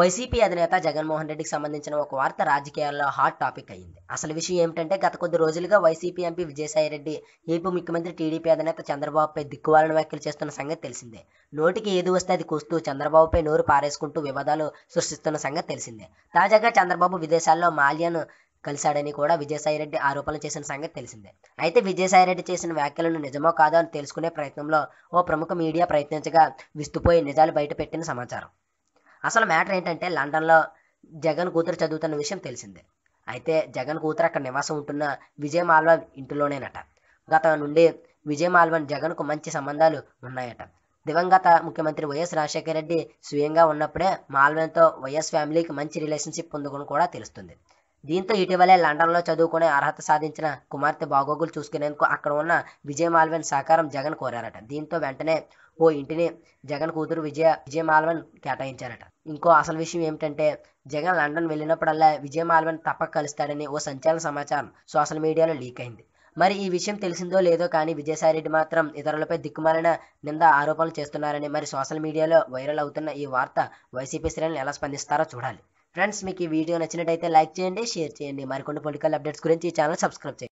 YCP అధినేత జగన్మోహన్ రెడ్డికి సంబంధించిన ఒక వార్త రాజకీయాల్లో హాట్ టాపిక్ అయింది అసలు విషయం ఏమిటంటే గత కొద్ది రోజులుగా వైసీపీ ఎంపీ విజయసాయి రెడ్డి ఏపీ ముఖ్యమంత్రి టీడీపీ అధినేత చంద్రబాబుపై దిక్కువాలని వ్యాఖ్యలు చేస్తున్న సంగతి తెలిసిందే నోటికి ఏది వస్తే అది కూస్తూ చంద్రబాబుపై నోరు పారేసుకుంటూ వివాదాలు సృష్టిస్తున్న సంగతి తెలిసిందే తాజాగా చంద్రబాబు విదేశాల్లో మాల్యాను కలిశాడని కూడా విజయసాయి రెడ్డి ఆరోపణలు చేసిన సంగతి తెలిసిందే అయితే విజయసాయి రెడ్డి చేసిన వ్యాఖ్యలను నిజమో కాదో అని తెలుసుకునే ప్రయత్నంలో ఓ ప్రముఖ మీడియా ప్రయత్నించగా విస్తుపోయి నిజాలు బయటపెట్టిన సమాచారం అసలు మ్యాటర్ ఏంటంటే లండన్లో జగన్ కూతురు చదువుతున్న విషయం తెలిసిందే అయితే జగన్ కూతురు అక్కడ నివాసం ఉంటున్న విజయ్ మాల్వన్ ఇంటిలోనేనట గత నుండి విజయ్ మాల్వన్ జగన్కు మంచి సంబంధాలు ఉన్నాయట దివంగత ముఖ్యమంత్రి వైఎస్ రాజశేఖర రెడ్డి స్వయంగా ఉన్నప్పుడే మాల్వన్తో వైఎస్ ఫ్యామిలీకి మంచి రిలేషన్షిప్ ఉందని కూడా తెలుస్తుంది దీంతో ఇటీవలే లండన్లో చదువుకునే అర్హత సాధించిన కుమార్తె బాగోగులు చూసుకునేందుకు అక్కడ ఉన్న విజయ్ మాల్వన్ సహకారం జగన్ కోరారట దీంతో వెంటనే ఓ ఇంటిని జగన్ కూతురు విజయ విజయ మాల్వన్ కేటాయించారట ఇంకో అసలు విషయం ఏమిటంటే జగన్ లండన్ వెళ్ళినప్పుడల్లా విజయ్ మాల్వన్ తప్పక కలుస్తాడని ఓ సంచలన సమాచారం సోషల్ మీడియాలో లీక్ అయింది మరి ఈ విషయం తెలిసిందో లేదో కానీ విజయసాయిరెడ్డి మాత్రం ఇతరులపై దిక్కుమాలిన నింద ఆరోపణలు చేస్తున్నారని మరి సోషల్ మీడియాలో వైరల్ అవుతున్న ఈ వార్త వైసీపీ శ్రేణులు ఎలా స్పందిస్తారో చూడాలి ఫ్రెండ్స్ మీకు ఈ వీడియో నచ్చినట్టయితే లైక్ చేయండి షేర్ చేయండి మరికొన్ని పొలిటికల్ అప్డేట్స్ గురించి ఈ ఛానల్ సబ్స్క్రైబ్ చేయండి